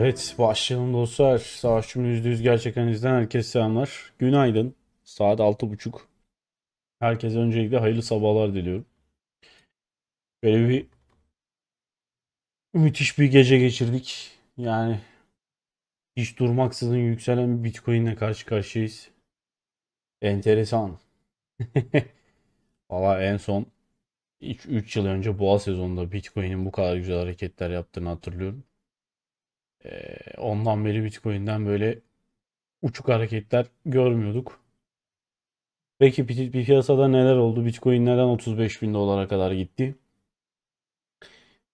Evet başlayalım dostlar. Savaşçımın %100 gerçekten analizden herkese selamlar. Günaydın. Saat 6.30. Herkese öncelikle hayırlı sabahlar diliyorum. Böyle bir müthiş bir gece geçirdik. Yani hiç durmaksızın yükselen bir Bitcoin ile karşı karşıyayız. Enteresan. Valla en son 3 yıl önce boğa sezonunda Bitcoin'in bu kadar güzel hareketler yaptığını hatırlıyorum. Ee, ondan beri Bitcoin'den böyle uçuk hareketler görmüyorduk. Peki bir piyasada neler oldu? Bitcoin neden 35 bin dolara kadar gitti?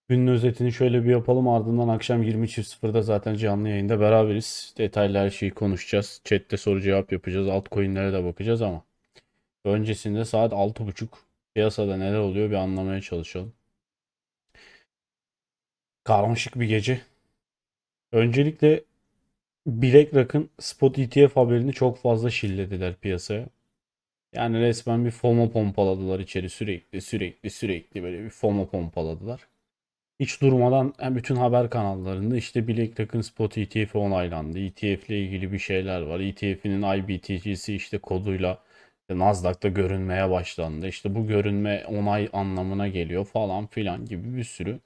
Günün özetini şöyle bir yapalım. Ardından akşam 20.00'da zaten canlı yayında beraberiz. Detaylı her şeyi konuşacağız. Chat'te soru cevap yapacağız. Altcoin'lere de bakacağız ama. Öncesinde saat 6.30 piyasada neler oluyor bir anlamaya çalışalım. Karmaşık bir gece. Öncelikle BlackRock'ın spot ETF haberini çok fazla şillediler piyasaya. Yani resmen bir FOMO pompaladılar içeri sürekli sürekli sürekli böyle bir FOMO pompaladılar. Hiç durmadan hem bütün haber kanallarında işte BlackRock'ın spot ETF onaylandı. ETF ile ilgili bir şeyler var. ETF'nin IBTC'si işte koduyla işte Nasdaq'ta görünmeye başlandı. İşte bu görünme onay anlamına geliyor falan filan gibi bir sürü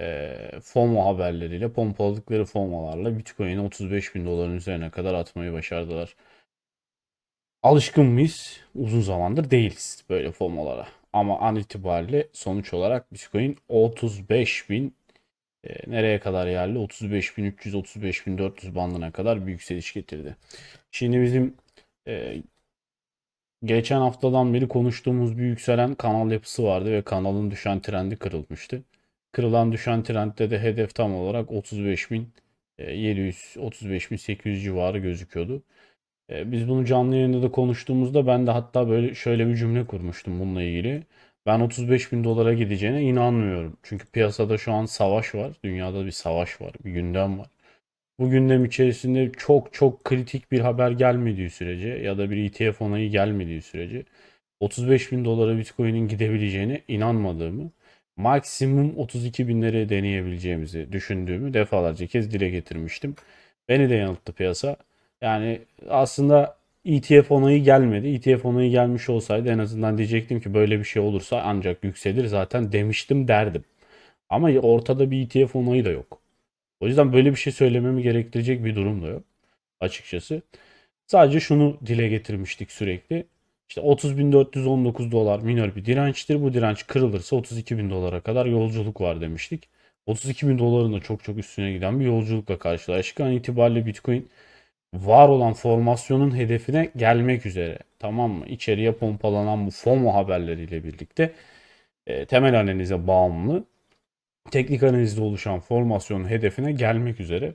e, FOMO haberleriyle pompaladıkları FOMO'larla Bitcoin'i 35 bin doların üzerine kadar atmayı başardılar. Alışkın mıyız? Uzun zamandır değiliz böyle FOMO'lara. Ama an itibariyle sonuç olarak Bitcoin 35 bin e, nereye kadar yerli? 35.300, 35.400 bandına kadar bir yükseliş getirdi. Şimdi bizim e, geçen haftadan beri konuştuğumuz bir yükselen kanal yapısı vardı ve kanalın düşen trendi kırılmıştı. Kırılan düşen trendde de hedef tam olarak 35.700-35.800 e, civarı gözüküyordu. E, biz bunu canlı yayında da konuştuğumuzda ben de hatta böyle şöyle bir cümle kurmuştum bununla ilgili. Ben 35 bin dolara gideceğine inanmıyorum. Çünkü piyasada şu an savaş var. Dünyada bir savaş var. Bir gündem var. Bu gündem içerisinde çok çok kritik bir haber gelmediği sürece ya da bir ETF onayı gelmediği sürece 35 bin dolara Bitcoin'in gidebileceğine inanmadığımı maksimum 32 binlere deneyebileceğimizi düşündüğümü defalarca kez dile getirmiştim. Beni de yanılttı piyasa. Yani aslında ETF onayı gelmedi. ETF onayı gelmiş olsaydı en azından diyecektim ki böyle bir şey olursa ancak yükselir zaten demiştim derdim. Ama ortada bir ETF onayı da yok. O yüzden böyle bir şey söylememi gerektirecek bir durum da yok açıkçası. Sadece şunu dile getirmiştik sürekli. İşte 30.419 dolar minor bir dirençtir. Bu direnç kırılırsa 32.000 dolara kadar yolculuk var demiştik. 32.000 doların da çok çok üstüne giden bir yolculukla karşılaştık. An itibariyle Bitcoin var olan formasyonun hedefine gelmek üzere. Tamam mı? İçeriye pompalanan bu FOMO haberleriyle birlikte e, temel analize bağımlı teknik analizde oluşan formasyonun hedefine gelmek üzere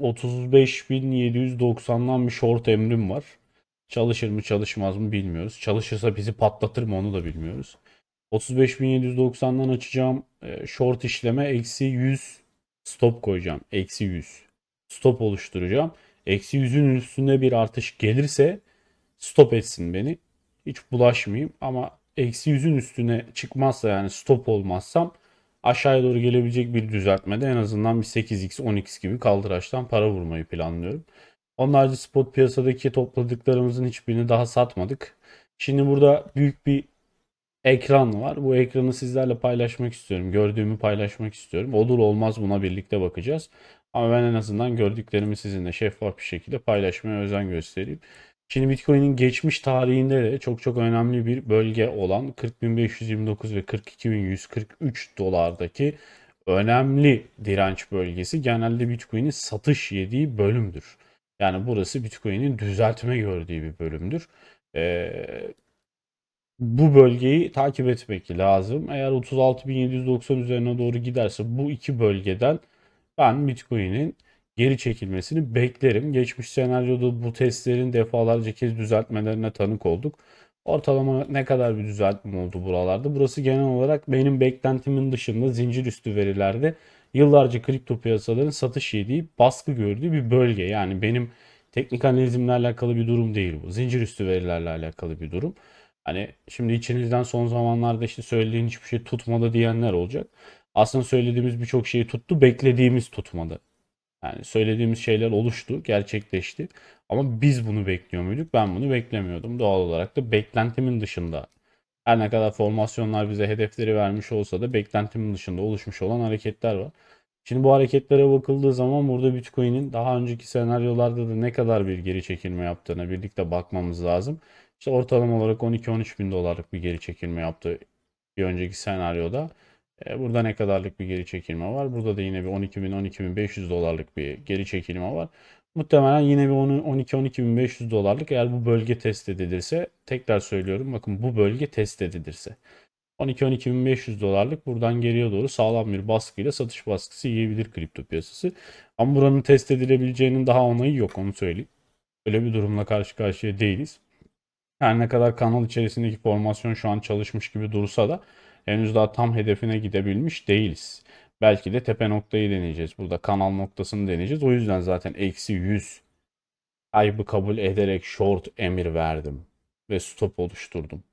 35.790'dan bir short emrim var. Çalışır mı çalışmaz mı bilmiyoruz. Çalışırsa bizi patlatır mı onu da bilmiyoruz. 35.790'dan açacağım. E, short işleme eksi 100 stop koyacağım. Eksi 100 stop oluşturacağım. Eksi 100'ün üstünde bir artış gelirse stop etsin beni. Hiç bulaşmayayım ama eksi 100'ün üstüne çıkmazsa yani stop olmazsam aşağıya doğru gelebilecek bir düzeltmede en azından bir 8x 10x gibi kaldıraçtan para vurmayı planlıyorum. Onlarca spot piyasadaki topladıklarımızın hiçbirini daha satmadık. Şimdi burada büyük bir ekran var. Bu ekranı sizlerle paylaşmak istiyorum. Gördüğümü paylaşmak istiyorum. Olur olmaz buna birlikte bakacağız. Ama ben en azından gördüklerimi sizinle şeffaf bir şekilde paylaşmaya özen göstereyim. Şimdi Bitcoin'in geçmiş tarihinde de çok çok önemli bir bölge olan 40.529 ve 42.143 dolardaki önemli direnç bölgesi genelde Bitcoin'in satış yediği bölümdür. Yani burası Bitcoin'in düzeltme gördüğü bir bölümdür. Ee, bu bölgeyi takip etmek lazım. Eğer 36.790 üzerine doğru giderse bu iki bölgeden ben Bitcoin'in geri çekilmesini beklerim. Geçmiş senaryoda bu testlerin defalarca kez düzeltmelerine tanık olduk. Ortalama ne kadar bir düzeltme oldu buralarda? Burası genel olarak benim beklentimin dışında zincir üstü verilerde yıllarca kripto piyasaların satış yediği, baskı gördüğü bir bölge. Yani benim teknik analizimle alakalı bir durum değil bu. Zincir üstü verilerle alakalı bir durum. Hani şimdi içinizden son zamanlarda işte söylediğin hiçbir şey tutmadı diyenler olacak. Aslında söylediğimiz birçok şeyi tuttu, beklediğimiz tutmadı. Yani söylediğimiz şeyler oluştu, gerçekleşti. Ama biz bunu bekliyor muyduk? Ben bunu beklemiyordum. Doğal olarak da beklentimin dışında her ne kadar formasyonlar bize hedefleri vermiş olsa da beklentimin dışında oluşmuş olan hareketler var. Şimdi bu hareketlere bakıldığı zaman burada Bitcoin'in daha önceki senaryolarda da ne kadar bir geri çekilme yaptığına birlikte bakmamız lazım. İşte ortalama olarak 12-13 bin dolarlık bir geri çekilme yaptı bir önceki senaryoda. E, burada ne kadarlık bir geri çekilme var? Burada da yine bir 12 bin-12 bin 500 dolarlık bir geri çekilme var. Muhtemelen yine bir 12-12.500 dolarlık eğer bu bölge test edilirse tekrar söylüyorum bakın bu bölge test edilirse 12-12.500 dolarlık buradan geriye doğru sağlam bir baskıyla satış baskısı yiyebilir kripto piyasası. Ama buranın test edilebileceğinin daha onayı yok onu söyleyeyim. Öyle bir durumla karşı karşıya değiliz. Her ne kadar kanal içerisindeki formasyon şu an çalışmış gibi dursa da henüz daha tam hedefine gidebilmiş değiliz. Belki de tepe noktayı deneyeceğiz. Burada kanal noktasını deneyeceğiz. O yüzden zaten eksi 100 kaybı kabul ederek short emir verdim. Ve stop oluşturdum.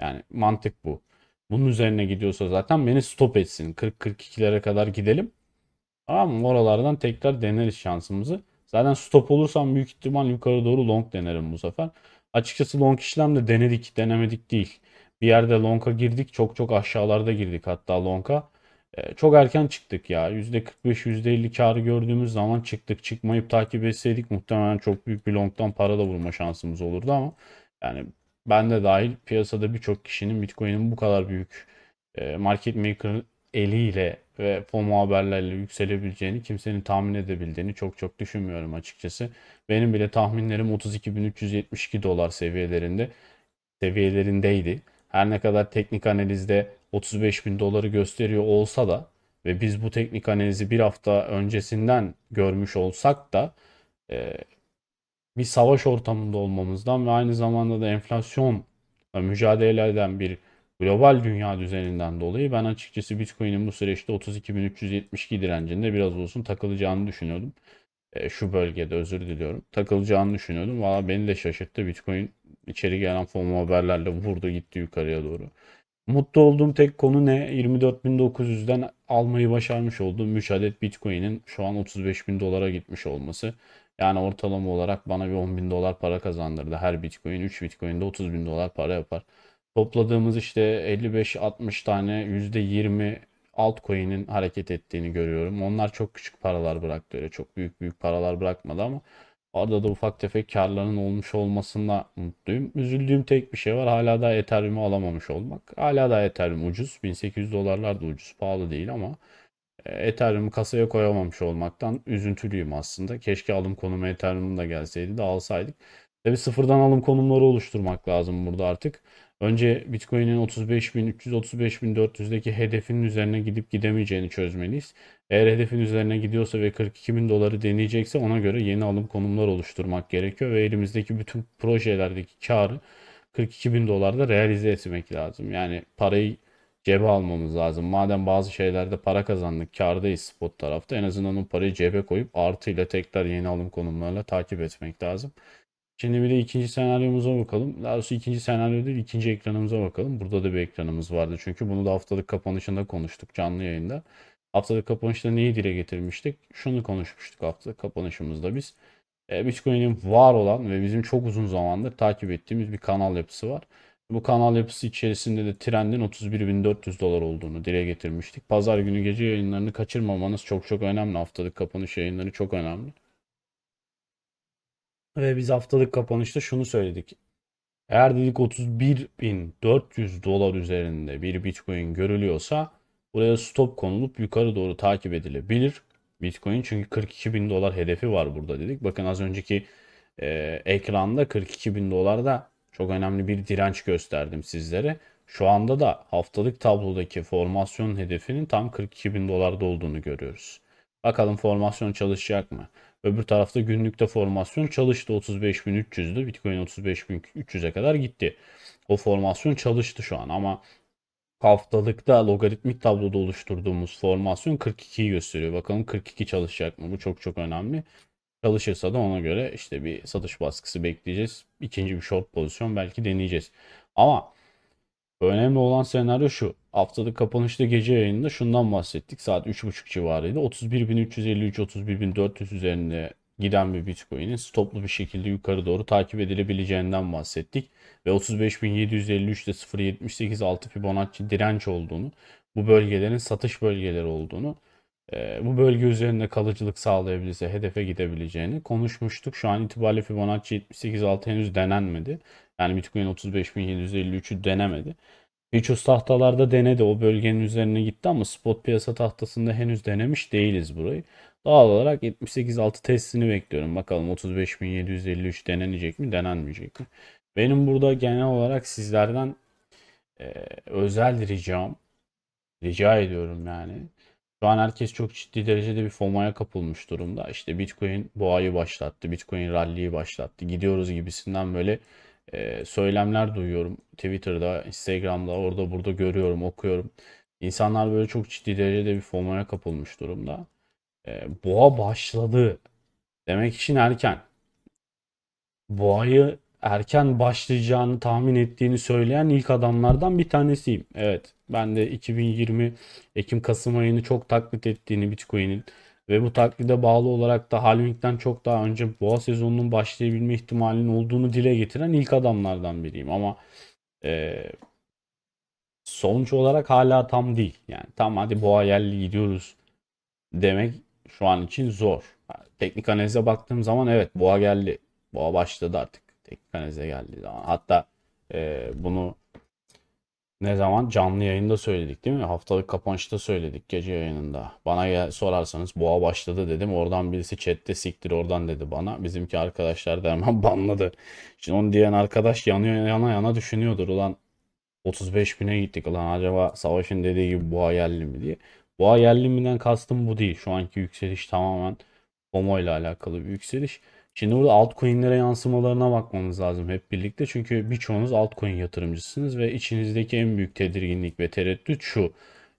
Yani mantık bu. Bunun üzerine gidiyorsa zaten beni stop etsin. 40-42'lere kadar gidelim. Tamam mı? Oralardan tekrar deneriz şansımızı. Zaten stop olursam büyük ihtimal yukarı doğru long denerim bu sefer. Açıkçası long işlem de denedik denemedik değil. Bir yerde long'a girdik çok çok aşağılarda girdik hatta long'a. E, çok erken çıktık ya. %45, %50 karı gördüğümüz zaman çıktık. Çıkmayıp takip etseydik muhtemelen çok büyük bir longdan para da vurma şansımız olurdu ama yani ben de dahil piyasada birçok kişinin Bitcoin'in bu kadar büyük e, market maker eliyle ve FOMO haberlerle yükselebileceğini kimsenin tahmin edebildiğini çok çok düşünmüyorum açıkçası. Benim bile tahminlerim 32.372 dolar seviyelerinde seviyelerindeydi. Her ne kadar teknik analizde 35 bin doları gösteriyor olsa da ve biz bu teknik analizi bir hafta öncesinden görmüş olsak da e, bir savaş ortamında olmamızdan ve aynı zamanda da enflasyon mücadele eden bir global dünya düzeninden dolayı ben açıkçası Bitcoin'in bu süreçte 32.372 direncinde biraz olsun takılacağını düşünüyordum. E, şu bölgede özür diliyorum. Takılacağını düşünüyordum. Valla beni de şaşırttı. Bitcoin içeri gelen FOMO haberlerle vurdu gitti yukarıya doğru. Mutlu olduğum tek konu ne? 24.900'den almayı başarmış olduğum 3 adet Bitcoin'in şu an 35.000 dolara gitmiş olması. Yani ortalama olarak bana bir 10.000 dolar para kazandırdı. Her Bitcoin 3 Bitcoin'de 30.000 dolar para yapar. Topladığımız işte 55-60 tane %20 altcoin'in hareket ettiğini görüyorum. Onlar çok küçük paralar bıraktı öyle çok büyük büyük paralar bırakmadı ama Arada da ufak tefek karların olmuş olmasına mutluyum. Üzüldüğüm tek bir şey var. Hala da Ethereum'u alamamış olmak. Hala da Ethereum ucuz. 1800 dolarlar da ucuz. Pahalı değil ama e, Ethereum'u kasaya koyamamış olmaktan üzüntülüyüm aslında. Keşke alım konumu Ethereum'un gelseydi de alsaydık. Tabi sıfırdan alım konumları oluşturmak lazım burada artık. Önce Bitcoin'in 35.300, 35.400'deki hedefinin üzerine gidip gidemeyeceğini çözmeliyiz. Eğer hedefin üzerine gidiyorsa ve 42.000 doları deneyecekse ona göre yeni alım konumlar oluşturmak gerekiyor ve elimizdeki bütün projelerdeki karı 42.000 dolarda realize etmek lazım. Yani parayı cebe almamız lazım. Madem bazı şeylerde para kazandık, kardayız spot tarafta en azından o parayı cebe koyup artıyla tekrar yeni alım konumlarla takip etmek lazım. Şimdi bir de ikinci senaryomuza bakalım. Daha doğrusu ikinci senaryo değil, ikinci ekranımıza bakalım. Burada da bir ekranımız vardı. Çünkü bunu da haftalık kapanışında konuştuk canlı yayında. Haftalık kapanışta neyi dile getirmiştik? Şunu konuşmuştuk haftalık kapanışımızda biz. E, Bitcoin'in var olan ve bizim çok uzun zamandır takip ettiğimiz bir kanal yapısı var. Bu kanal yapısı içerisinde de trendin 31.400 dolar olduğunu dile getirmiştik. Pazar günü gece yayınlarını kaçırmamanız çok çok önemli. Haftalık kapanış yayınları çok önemli. Ve biz haftalık kapanışta şunu söyledik. Eğer dedik 31.400 dolar üzerinde bir Bitcoin görülüyorsa buraya stop konulup yukarı doğru takip edilebilir. Bitcoin çünkü 42.000 dolar hedefi var burada dedik. Bakın az önceki e, ekranda 42.000 dolarda çok önemli bir direnç gösterdim sizlere. Şu anda da haftalık tablodaki formasyon hedefinin tam 42.000 dolarda olduğunu görüyoruz. Bakalım formasyon çalışacak mı? Öbür tarafta günlükte formasyon çalıştı 35.300'dü. Bitcoin 35.300'e kadar gitti. O formasyon çalıştı şu an ama haftalıkta logaritmik tabloda oluşturduğumuz formasyon 42'yi gösteriyor. Bakalım 42 çalışacak mı? Bu çok çok önemli. Çalışırsa da ona göre işte bir satış baskısı bekleyeceğiz. İkinci bir short pozisyon belki deneyeceğiz. Ama Önemli olan senaryo şu. Haftalık kapanışta gece yayınında şundan bahsettik. Saat 3.30 civarıydı. 31.353-31.400 üzerinde giden bir Bitcoin'in stoplu bir şekilde yukarı doğru takip edilebileceğinden bahsettik. Ve 35.753'te 0.78 altı Fibonacci direnç olduğunu, bu bölgelerin satış bölgeleri olduğunu, e, bu bölge üzerinde kalıcılık sağlayabilirse hedefe gidebileceğini konuşmuştuk. Şu an itibariyle Fibonacci 78.6 henüz denenmedi. Yani Bitcoin 35.753'ü denemedi. Futures tahtalarda denedi. O bölgenin üzerine gitti ama spot piyasa tahtasında henüz denemiş değiliz burayı. Doğal olarak 78.6 testini bekliyorum. Bakalım 35.753 denenecek mi denenmeyecek mi? Benim burada genel olarak sizlerden e, özel ricam, rica ediyorum yani. Şu an herkes çok ciddi derecede bir FOMO'ya kapılmış durumda. İşte Bitcoin boğayı başlattı, Bitcoin rally'yi başlattı, gidiyoruz gibisinden böyle e, söylemler duyuyorum. Twitter'da, Instagram'da, orada burada görüyorum, okuyorum. İnsanlar böyle çok ciddi derecede bir formaya kapılmış durumda. E, boğa başladı demek için erken. Boğa'yı erken başlayacağını tahmin ettiğini söyleyen ilk adamlardan bir tanesiyim. Evet ben de 2020 Ekim-Kasım ayını çok taklit ettiğini Bitcoin'in ve bu taklide bağlı olarak da Halving'den çok daha önce boğa sezonunun başlayabilme ihtimalinin olduğunu dile getiren ilk adamlardan biriyim. Ama e, sonuç olarak hala tam değil. Yani tam hadi boğa yerli gidiyoruz demek şu an için zor. teknik analize baktığım zaman evet boğa geldi. Boğa başladı artık. Teknik analize geldi. Hatta e, bunu ne zaman? Canlı yayında söyledik değil mi? Haftalık kapanışta söyledik gece yayınında. Bana gel, sorarsanız boğa başladı dedim. Oradan birisi chatte siktir oradan dedi bana. Bizimki arkadaşlar da hemen banladı. Şimdi onu diyen arkadaş yanıyor yana yana düşünüyordur. Ulan 35 bine gittik. Ulan acaba Savaş'ın dediği gibi boğa yerli mi diye. Boğa yerli mi'den kastım bu değil. Şu anki yükseliş tamamen Tomo ile alakalı bir yükseliş. Şimdi burada altcoin'lere yansımalarına bakmanız lazım hep birlikte. Çünkü birçoğunuz altcoin yatırımcısınız ve içinizdeki en büyük tedirginlik ve tereddüt şu.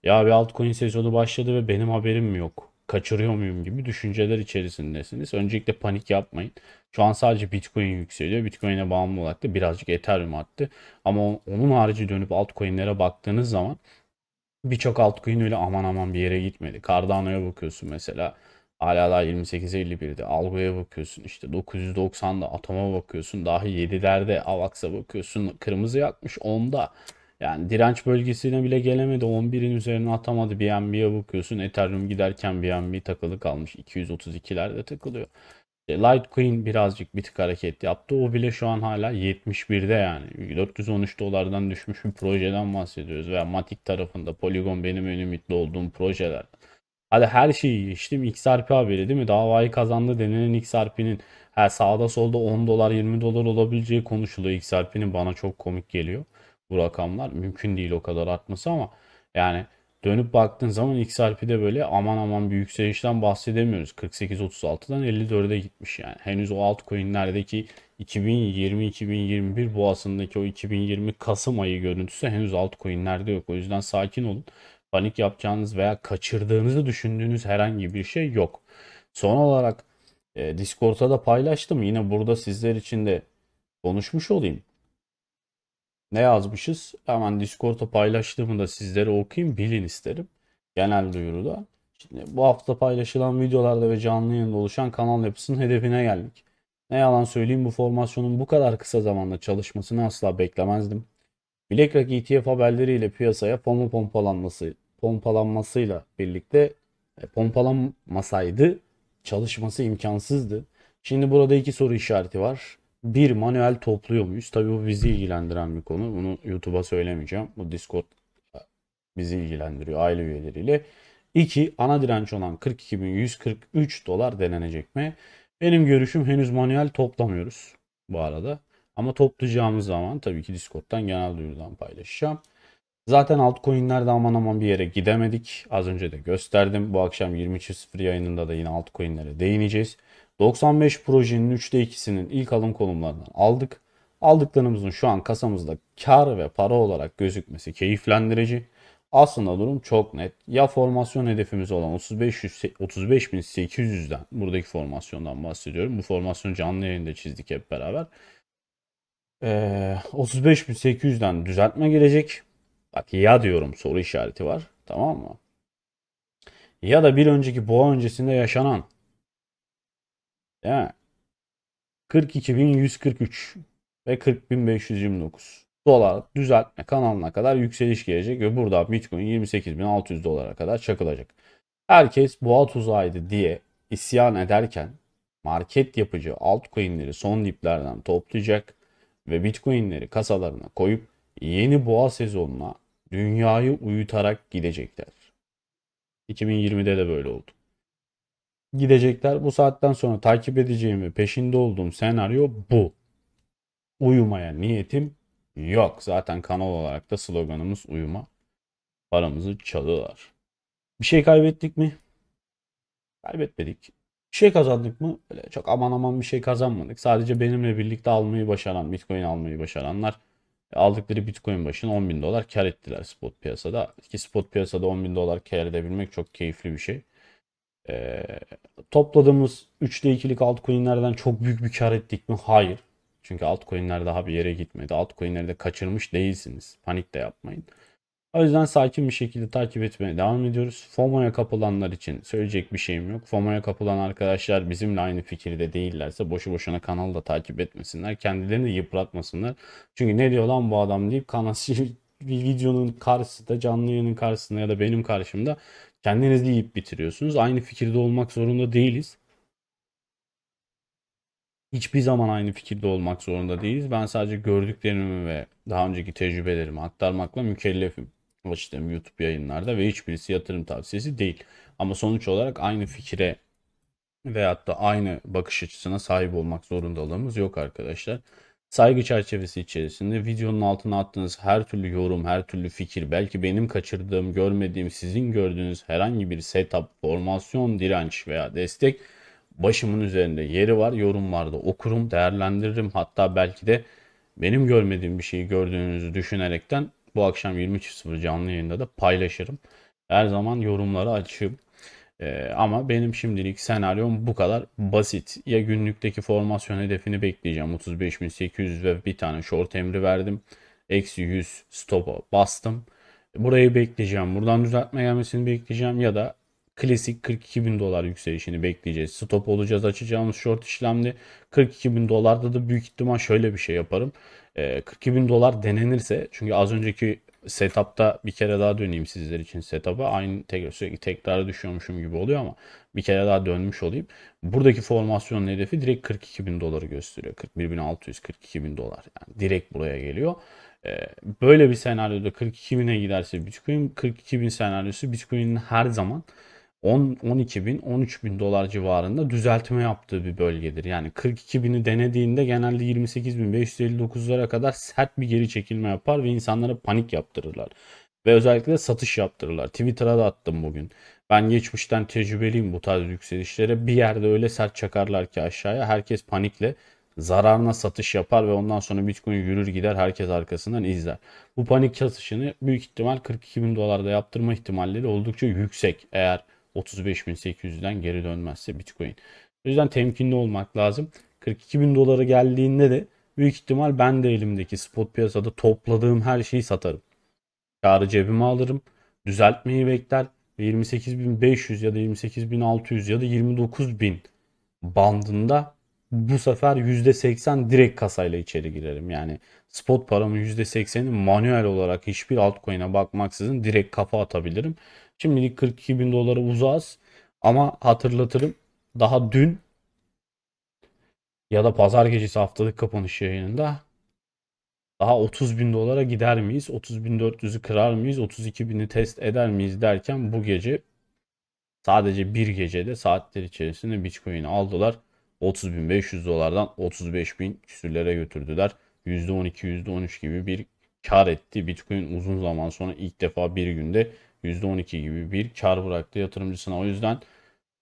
Ya bir altcoin sezonu başladı ve benim haberim mi yok? Kaçırıyor muyum gibi düşünceler içerisindesiniz. Öncelikle panik yapmayın. Şu an sadece Bitcoin yükseliyor. Bitcoin'e bağımlı olarak da birazcık Ethereum arttı. Ama onun harici dönüp altcoin'lere baktığınız zaman birçok altcoin öyle aman aman bir yere gitmedi. Cardano'ya bakıyorsun mesela. Hala daha 28.51'de Algo'ya bakıyorsun işte 990'da Atom'a bakıyorsun dahi 7'lerde Avax'a bakıyorsun kırmızı yakmış 10'da. Yani direnç bölgesine bile gelemedi 11'in üzerine atamadı BNB'ye bakıyorsun Ethereum giderken BNB takılı kalmış 232'lerde takılıyor. İşte Litecoin birazcık bir tık hareket yaptı. O bile şu an hala 71'de yani. 413 dolardan düşmüş bir projeden bahsediyoruz. Veya Matic tarafında Polygon benim en ümitli olduğum projeler. Hadi her şeyi geçtim. XRP haberi değil mi? Davayı kazandı denilen XRP'nin her sağda solda 10 dolar 20 dolar olabileceği konuşuluyor. XRP'nin bana çok komik geliyor bu rakamlar. Mümkün değil o kadar artması ama yani dönüp baktığın zaman XRP'de böyle aman aman bir yükselişten bahsedemiyoruz. 48-36'dan 54'e gitmiş yani. Henüz o altcoin'lerdeki 2020-2021 boğasındaki o 2020 Kasım ayı görüntüsü henüz altcoin'lerde yok. O yüzden sakin olun panik yapacağınız veya kaçırdığınızı düşündüğünüz herhangi bir şey yok. Son olarak e, Discord'a da paylaştım. Yine burada sizler için de konuşmuş olayım. Ne yazmışız? Hemen Discord'a paylaştığımı da sizlere okuyayım. Bilin isterim. Genel duyuruda. Şimdi bu hafta paylaşılan videolarda ve canlı yayında oluşan kanal yapısının hedefine geldik. Ne yalan söyleyeyim bu formasyonun bu kadar kısa zamanda çalışmasını asla beklemezdim. Black ETF haberleriyle piyasaya pompa pompalanması pompalanmasıyla birlikte e, pompalanmasaydı çalışması imkansızdı. Şimdi burada iki soru işareti var. Bir manuel topluyor muyuz? Tabii bu bizi ilgilendiren bir konu. Bunu YouTube'a söylemeyeceğim. Bu Discord bizi ilgilendiriyor aile üyeleriyle. İki Ana direnç olan 42.143 dolar denenecek mi? Benim görüşüm henüz manuel toplamıyoruz bu arada. Ama toplayacağımız zaman tabii ki Discord'dan genel duyurudan paylaşacağım. Zaten altcoin'lerde aman aman bir yere gidemedik. Az önce de gösterdim. Bu akşam 23.00 yayınında da yine altcoin'lere değineceğiz. 95 projenin 3'te 2'sinin ilk alım konumlarından aldık. Aldıklarımızın şu an kasamızda kar ve para olarak gözükmesi keyiflendirici. Aslında durum çok net. Ya formasyon hedefimiz olan 35.800'den 35 buradaki formasyondan bahsediyorum. Bu formasyonu canlı yayında çizdik hep beraber. Ee, 35.800'den düzeltme gelecek. Bak ya diyorum soru işareti var. Tamam mı? Ya da bir önceki boğa öncesinde yaşanan. Değil mi? 42.143 ve 40.529 dolar düzeltme kanalına kadar yükseliş gelecek ve burada Bitcoin 28.600 dolara kadar çakılacak. Herkes boğa tuzağıydı diye isyan ederken market yapıcı altcoin'leri son diplerden toplayacak ve Bitcoin'leri kasalarına koyup yeni boğa sezonuna Dünyayı uyutarak gidecekler. 2020'de de böyle oldu. Gidecekler. Bu saatten sonra takip edeceğim ve peşinde olduğum senaryo bu. Uyumaya niyetim yok. Zaten kanal olarak da sloganımız uyuma. Paramızı çalıyorlar. Bir şey kaybettik mi? Kaybetmedik. Bir şey kazandık mı? Öyle çok aman aman bir şey kazanmadık. Sadece benimle birlikte almayı başaran, Bitcoin almayı başaranlar aldıkları Bitcoin başına 10 bin dolar kar ettiler spot piyasada. Ki spot piyasada 10 bin dolar kar edebilmek çok keyifli bir şey. Ee, topladığımız 3'te 2'lik altcoin'lerden çok büyük bir kar ettik mi? Hayır. Çünkü altcoin'ler daha bir yere gitmedi. Altcoin'leri de kaçırmış değilsiniz. Panik de yapmayın. O yüzden sakin bir şekilde takip etmeye devam ediyoruz. FOMO'ya kapılanlar için söyleyecek bir şeyim yok. FOMO'ya kapılan arkadaşlar bizimle aynı fikirde değillerse boşu boşuna kanalı da takip etmesinler. Kendilerini yıpratmasınlar. Çünkü ne diyor lan bu adam deyip kanal bir videonun karşısında canlı yayının karşısında ya da benim karşımda kendinizi yiyip bitiriyorsunuz. Aynı fikirde olmak zorunda değiliz. Hiçbir zaman aynı fikirde olmak zorunda değiliz. Ben sadece gördüklerimi ve daha önceki tecrübelerimi aktarmakla mükellefim ulaştığım YouTube yayınlarda ve hiçbirisi yatırım tavsiyesi değil. Ama sonuç olarak aynı fikre veyahut da aynı bakış açısına sahip olmak zorundalığımız yok arkadaşlar. Saygı çerçevesi içerisinde videonun altına attığınız her türlü yorum, her türlü fikir, belki benim kaçırdığım, görmediğim, sizin gördüğünüz herhangi bir setup, formasyon, direnç veya destek başımın üzerinde yeri var. yorum Yorumlarda okurum, değerlendiririm. Hatta belki de benim görmediğim bir şeyi gördüğünüzü düşünerekten bu akşam 23.00 canlı yayında da paylaşırım. Her zaman yorumları açığım. Ee, ama benim şimdilik senaryom bu kadar basit. Ya günlükteki formasyon hedefini bekleyeceğim. 35.800 ve bir tane short emri verdim. Eksi 100 stop'a bastım. Burayı bekleyeceğim. Buradan düzeltme gelmesini bekleyeceğim. Ya da klasik 42.000 dolar yükselişini bekleyeceğiz. Stop olacağız açacağımız short işlemde 42.000 bin dolarda da büyük ihtimal şöyle bir şey yaparım e, ee, 42 bin dolar denenirse çünkü az önceki setup'ta bir kere daha döneyim sizler için setup'a. Aynı tekrar, sürekli tekrar düşüyormuşum gibi oluyor ama bir kere daha dönmüş olayım. Buradaki formasyonun hedefi direkt 42 bin doları gösteriyor. 41 bin 600, 42 bin dolar. Yani direkt buraya geliyor. Ee, böyle bir senaryoda 42 bine giderse Bitcoin, 42 bin senaryosu Bitcoin'in her zaman 10, 12 bin, 13 bin dolar civarında düzeltme yaptığı bir bölgedir. Yani 42 bini denediğinde genelde 28 bin 559'lara kadar sert bir geri çekilme yapar ve insanlara panik yaptırırlar. Ve özellikle de satış yaptırırlar. Twitter'a da attım bugün. Ben geçmişten tecrübeliyim bu tarz yükselişlere. Bir yerde öyle sert çakarlar ki aşağıya herkes panikle zararına satış yapar ve ondan sonra Bitcoin yürür gider herkes arkasından izler. Bu panik satışını büyük ihtimal 42 bin dolarda yaptırma ihtimalleri oldukça yüksek eğer 35.800'den geri dönmezse Bitcoin. O yüzden temkinli olmak lazım. 42.000 dolara geldiğinde de büyük ihtimal ben de elimdeki spot piyasada topladığım her şeyi satarım. Karı cebime alırım. Düzeltmeyi bekler. 28.500 ya da 28.600 ya da 29.000 bandında bu sefer %80 direkt kasayla içeri girerim. Yani spot paramın 80'ini manuel olarak hiçbir altcoin'e bakmaksızın direkt kafa atabilirim. Şimdilik 42 bin dolara uzas Ama hatırlatırım daha dün ya da pazar gecesi haftalık kapanış yayınında daha 30 bin dolara gider miyiz? 30 bin 400'ü kırar mıyız? 32 bini test eder miyiz derken bu gece sadece bir gecede saatler içerisinde Bitcoin'i aldılar. 30 bin 500 dolardan 35 bin küsürlere götürdüler. %12, %13 gibi bir kar etti. Bitcoin uzun zaman sonra ilk defa bir günde %12 gibi bir kar bıraktı yatırımcısına. O yüzden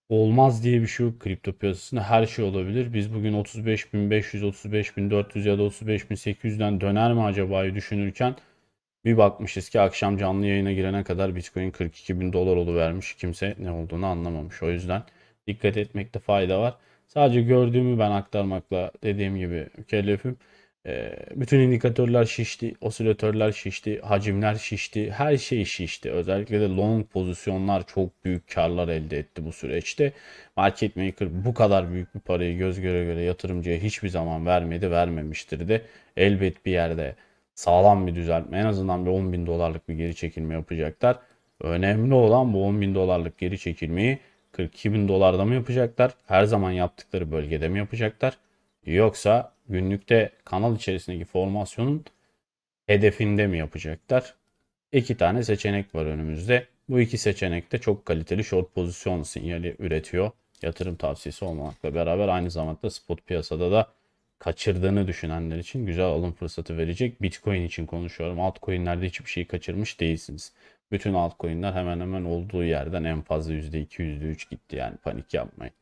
olmaz diye bir şey yok kripto piyasasında. Her şey olabilir. Biz bugün 35.500, 35.400 ya da 35.800'den döner mi acaba düşünürken bir bakmışız ki akşam canlı yayına girene kadar Bitcoin 42 bin dolar oluvermiş. Kimse ne olduğunu anlamamış. O yüzden dikkat etmekte fayda var. Sadece gördüğümü ben aktarmakla dediğim gibi mükellefim. Ee, bütün indikatörler şişti, osilatörler şişti, hacimler şişti, her şey şişti. Özellikle de long pozisyonlar çok büyük karlar elde etti bu süreçte. Market maker bu kadar büyük bir parayı göz göre göre yatırımcıya hiçbir zaman vermedi, vermemiştir de elbet bir yerde sağlam bir düzeltme en azından bir 10 bin dolarlık bir geri çekilme yapacaklar. Önemli olan bu 10 bin dolarlık geri çekilmeyi 42 bin dolarda mı yapacaklar? Her zaman yaptıkları bölgede mi yapacaklar? Yoksa günlükte kanal içerisindeki formasyonun hedefinde mi yapacaklar? İki tane seçenek var önümüzde. Bu iki seçenek de çok kaliteli short pozisyon sinyali üretiyor. Yatırım tavsiyesi olmakla beraber aynı zamanda spot piyasada da kaçırdığını düşünenler için güzel alım fırsatı verecek. Bitcoin için konuşuyorum. Altcoin'lerde hiçbir şey kaçırmış değilsiniz. Bütün altcoin'ler hemen hemen olduğu yerden en fazla %2, %3 gitti yani panik yapmayın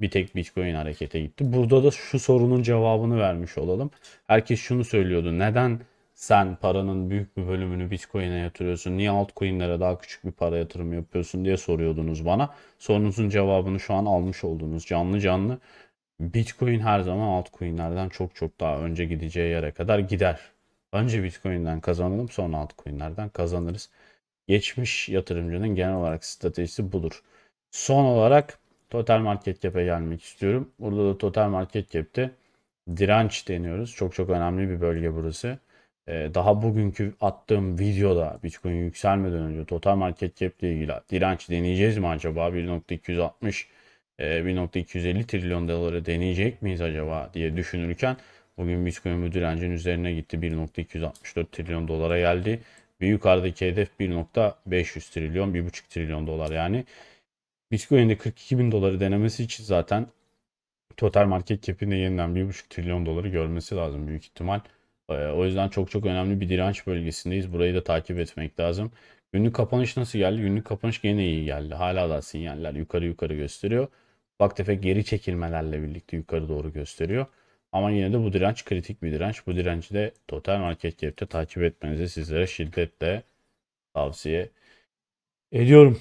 bir tek Bitcoin harekete gitti. Burada da şu sorunun cevabını vermiş olalım. Herkes şunu söylüyordu. Neden sen paranın büyük bir bölümünü Bitcoin'e yatırıyorsun? Niye altcoin'lere daha küçük bir para yatırımı yapıyorsun diye soruyordunuz bana. Sorunuzun cevabını şu an almış oldunuz canlı canlı. Bitcoin her zaman altcoin'lerden çok çok daha önce gideceği yere kadar gider. Önce Bitcoin'den kazanalım sonra altcoin'lerden kazanırız. Geçmiş yatırımcının genel olarak stratejisi budur. Son olarak Total market cap'e gelmek istiyorum. Burada da total market cap'te direnç deniyoruz. Çok çok önemli bir bölge burası. Ee, daha bugünkü attığım videoda Bitcoin yükselmeden önce total market cap ile ilgili direnç deneyeceğiz mi acaba? 1.260 1.250 e, trilyon doları deneyecek miyiz acaba diye düşünürken bugün Bitcoin bu direncin üzerine gitti. 1.264 trilyon dolara geldi. Ve yukarıdaki hedef 1.500 trilyon, 1.5 trilyon dolar yani. Bitcoin'de 42 bin doları denemesi için zaten total market cap'inde yeniden 1,5 trilyon doları görmesi lazım büyük ihtimal. Ee, o yüzden çok çok önemli bir direnç bölgesindeyiz. Burayı da takip etmek lazım. Günlük kapanış nasıl geldi? Günlük kapanış gene iyi geldi. Hala da sinyaller yukarı yukarı gösteriyor. Bak tefek geri çekilmelerle birlikte yukarı doğru gösteriyor. Ama yine de bu direnç kritik bir direnç. Bu direnci de total market cap'te takip etmenizi sizlere şiddetle tavsiye ediyorum.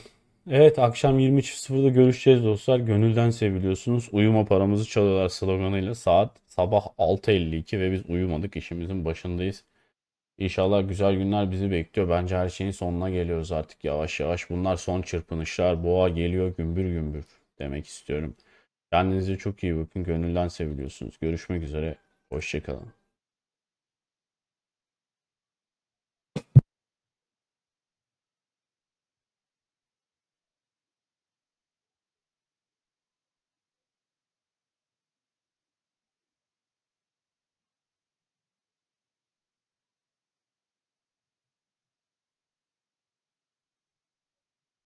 Evet akşam 20.00'da görüşeceğiz dostlar. Gönülden seviliyorsunuz. Uyuma paramızı çalıyorlar sloganıyla. Saat sabah 6.52 ve biz uyumadık işimizin başındayız. İnşallah güzel günler bizi bekliyor. Bence her şeyin sonuna geliyoruz artık yavaş yavaş. Bunlar son çırpınışlar. Boğa geliyor gümbür gümbür demek istiyorum. Kendinize çok iyi bakın. Gönülden seviliyorsunuz. Görüşmek üzere. Hoşçakalın.